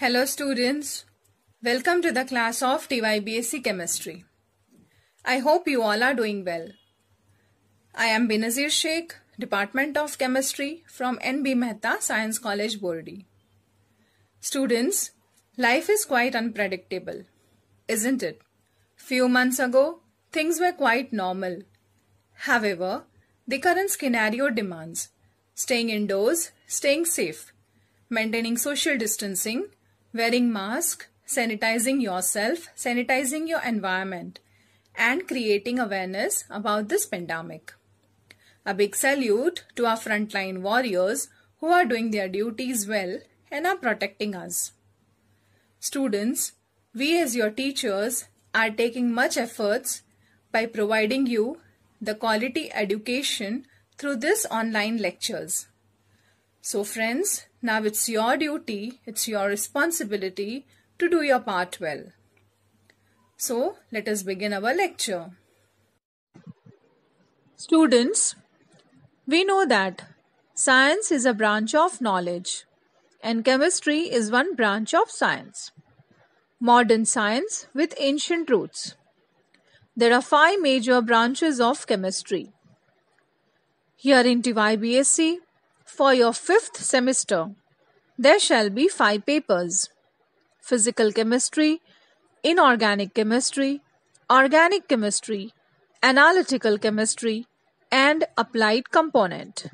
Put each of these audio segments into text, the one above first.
Hello students. Welcome to the class of TYBSC Chemistry. I hope you all are doing well. I am Binazir Sheikh, Department of Chemistry from NB Mehta Science College Bordi. Students, life is quite unpredictable, isn't it? Few months ago, things were quite normal. However, the current scenario demands staying indoors, staying safe, maintaining social distancing wearing mask, sanitizing yourself, sanitizing your environment and creating awareness about this pandemic. A big salute to our frontline warriors who are doing their duties well and are protecting us. Students, we as your teachers are taking much efforts by providing you the quality education through this online lectures. So friends, now it's your duty, it's your responsibility to do your part well. So let us begin our lecture. Students, we know that science is a branch of knowledge and chemistry is one branch of science. Modern science with ancient roots. There are five major branches of chemistry. Here in TYBSC, for your fifth semester, there shall be five papers physical chemistry, inorganic chemistry, organic chemistry, analytical chemistry, and applied component.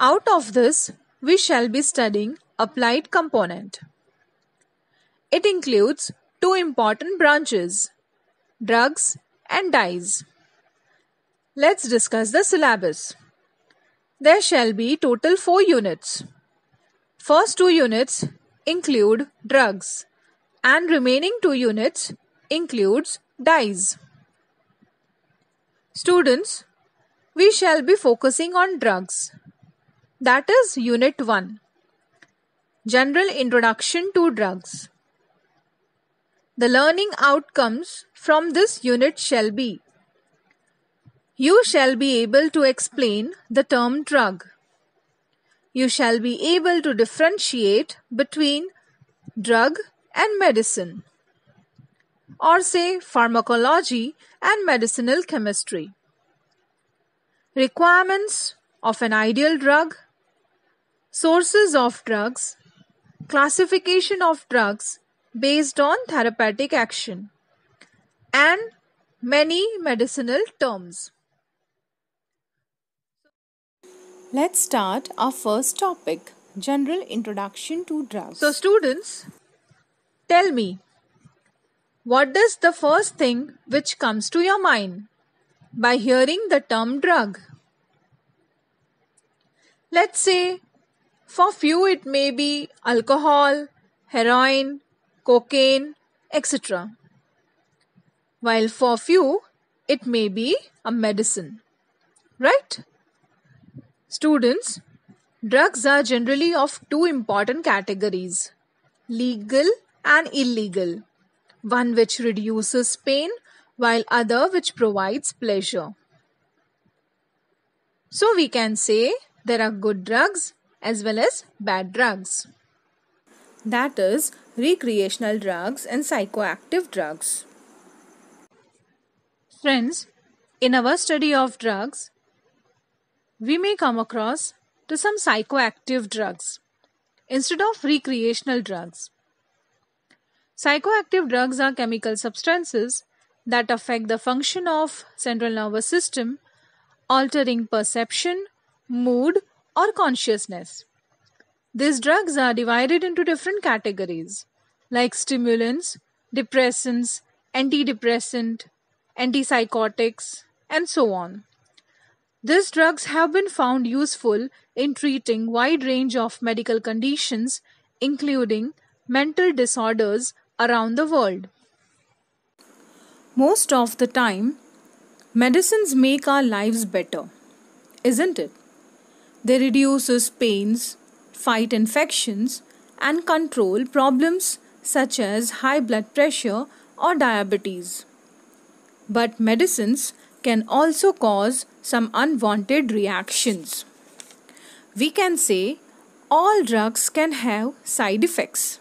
Out of this, we shall be studying applied component. It includes two important branches drugs and dyes. Let's discuss the syllabus there shall be total 4 units. First 2 units include drugs and remaining 2 units includes dyes. Students, we shall be focusing on drugs. That is Unit 1 General Introduction to Drugs. The learning outcomes from this unit shall be you shall be able to explain the term drug. You shall be able to differentiate between drug and medicine, or say pharmacology and medicinal chemistry. Requirements of an ideal drug, sources of drugs, classification of drugs based on therapeutic action, and many medicinal terms. Let's start our first topic General Introduction to Drugs. So, students, tell me, what is the first thing which comes to your mind by hearing the term drug? Let's say for few it may be alcohol, heroin, cocaine, etc. While for few it may be a medicine. Right? Students, drugs are generally of two important categories legal and illegal, one which reduces pain while other which provides pleasure. So we can say there are good drugs as well as bad drugs. That is recreational drugs and psychoactive drugs. Friends, in our study of drugs, we may come across to some psychoactive drugs instead of recreational drugs. Psychoactive drugs are chemical substances that affect the function of central nervous system altering perception, mood or consciousness. These drugs are divided into different categories like stimulants, depressants, antidepressant, antipsychotics and so on. These drugs have been found useful in treating wide range of medical conditions including mental disorders around the world. Most of the time, medicines make our lives better, isn't it? They reduces pains, fight infections and control problems such as high blood pressure or diabetes. But medicines can also cause some unwanted reactions. We can say all drugs can have side effects.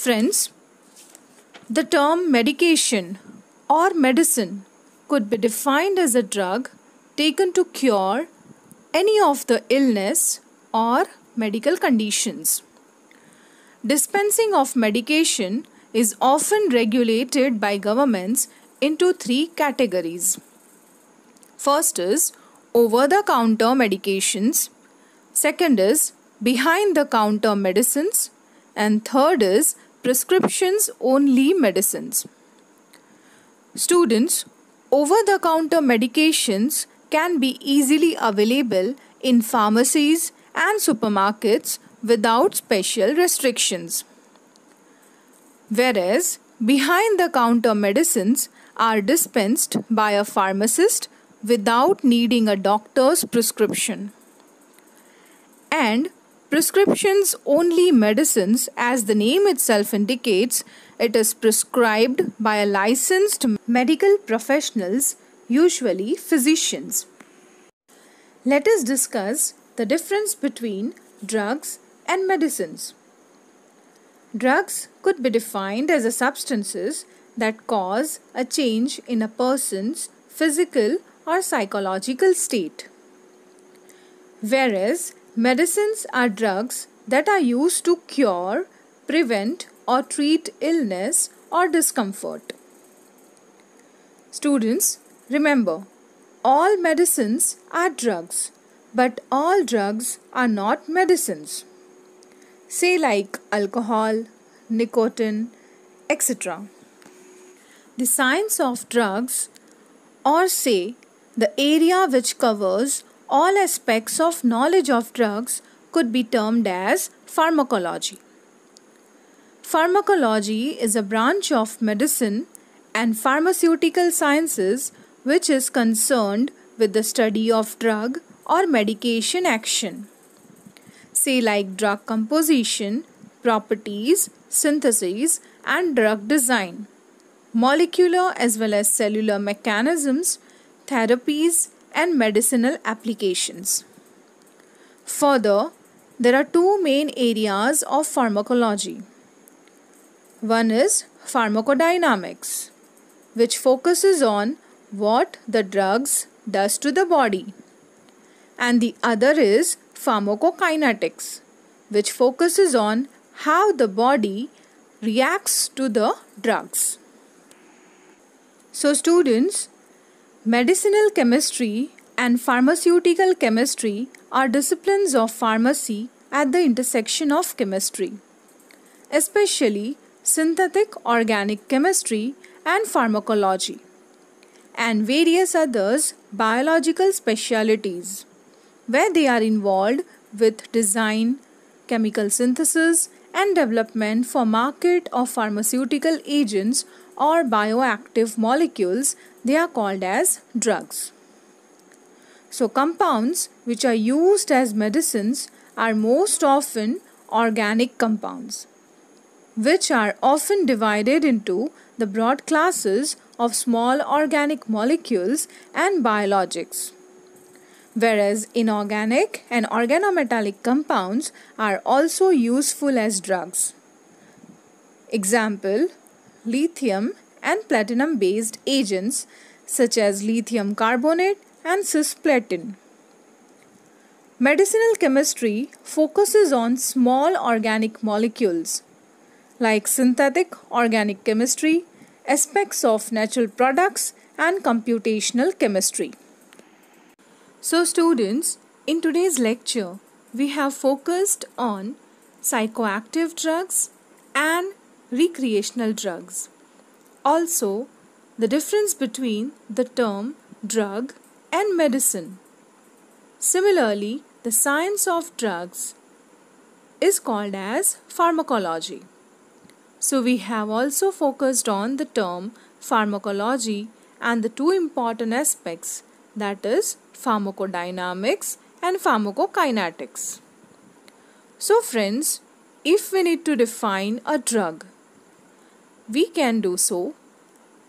Friends, the term medication or medicine could be defined as a drug taken to cure any of the illness or medical conditions. Dispensing of medication is often regulated by governments into three categories. First is over the counter medications, second is behind the counter medicines, and third is prescriptions only medicines. Students, over the counter medications can be easily available in pharmacies and supermarkets without special restrictions. Whereas, behind the counter medicines are dispensed by a pharmacist without needing a doctor's prescription. And prescriptions only medicines, as the name itself indicates, it is prescribed by a licensed medical professionals, usually physicians. Let us discuss the difference between drugs and medicines. Drugs could be defined as substances that cause a change in a person's physical or psychological state. Whereas medicines are drugs that are used to cure, prevent, or treat illness or discomfort. Students, remember all medicines are drugs, but all drugs are not medicines. Say, like alcohol, nicotine, etc. The science of drugs, or say, the area which covers all aspects of knowledge of drugs, could be termed as pharmacology. Pharmacology is a branch of medicine and pharmaceutical sciences which is concerned with the study of drug or medication action. Say, like drug composition, properties, synthesis, and drug design molecular as well as cellular mechanisms, therapies, and medicinal applications. Further, there are two main areas of pharmacology. One is pharmacodynamics, which focuses on what the drugs does to the body. And the other is pharmacokinetics, which focuses on how the body reacts to the drugs. So, students, medicinal chemistry and pharmaceutical chemistry are disciplines of pharmacy at the intersection of chemistry, especially synthetic organic chemistry and pharmacology, and various others biological specialities, where they are involved with design, chemical synthesis, and development for market of pharmaceutical agents or bioactive molecules, they are called as drugs. So, compounds which are used as medicines are most often organic compounds, which are often divided into the broad classes of small organic molecules and biologics. Whereas inorganic and organometallic compounds are also useful as drugs. Example lithium and platinum based agents such as lithium carbonate and cisplatin. Medicinal chemistry focuses on small organic molecules like synthetic organic chemistry, aspects of natural products, and computational chemistry. So, students, in today's lecture, we have focused on psychoactive drugs and recreational drugs. Also, the difference between the term drug and medicine. Similarly, the science of drugs is called as pharmacology. So, we have also focused on the term pharmacology and the two important aspects that is, pharmacodynamics and pharmacokinetics. So, friends, if we need to define a drug, we can do so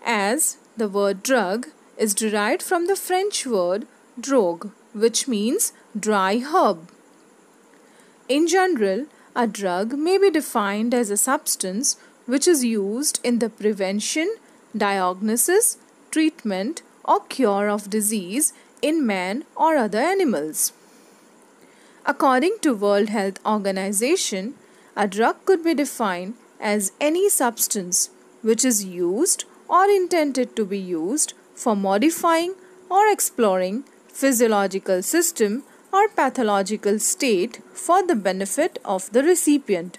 as the word drug is derived from the French word drogue, which means dry herb. In general, a drug may be defined as a substance which is used in the prevention, diagnosis, treatment, or cure of disease in man or other animals. According to World Health Organization, a drug could be defined as any substance which is used or intended to be used for modifying or exploring physiological system or pathological state for the benefit of the recipient.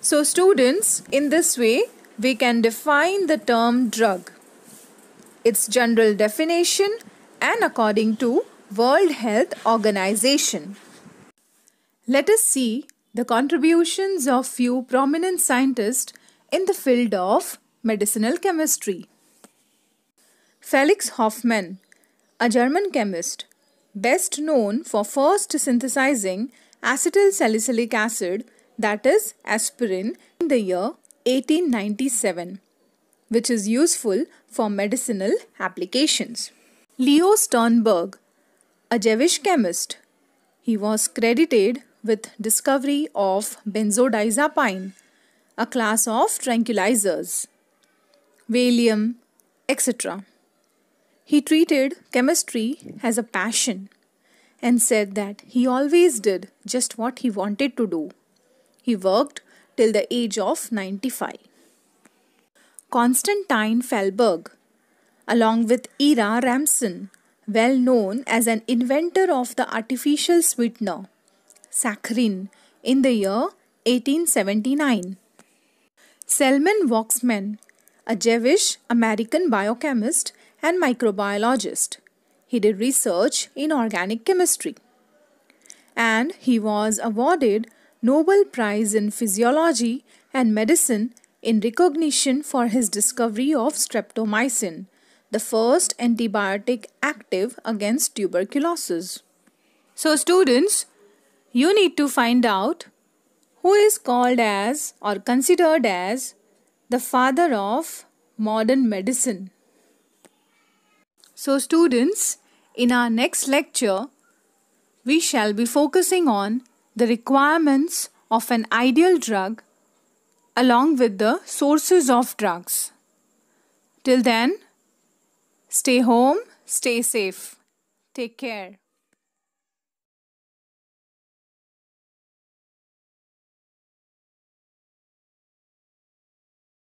So students, in this way, we can define the term drug, its general definition and according to World Health Organization. Let us see the contributions of few prominent scientists in the field of medicinal chemistry. Felix Hoffmann, a German chemist, best known for first synthesizing acetyl salicylic acid that is aspirin in the year 1897 which is useful for medicinal applications. Leo Sternberg, a Jewish chemist, he was credited with discovery of benzodiazepine, a class of tranquilizers, valium, etc. He treated chemistry as a passion and said that he always did just what he wanted to do. He worked till the age of 95. Constantine Felberg, along with Ira Ramson, well known as an inventor of the artificial sweetener, saccharin in the year 1879. Selman Waksman, a Jewish American biochemist and microbiologist, he did research in organic chemistry and he was awarded Nobel Prize in Physiology and Medicine in recognition for his discovery of streptomycin, the first antibiotic active against tuberculosis. So, students, you need to find out who is called as or considered as the father of modern medicine. So, students, in our next lecture, we shall be focusing on the requirements of an ideal drug along with the sources of drugs. Till then, stay home, stay safe. Take care.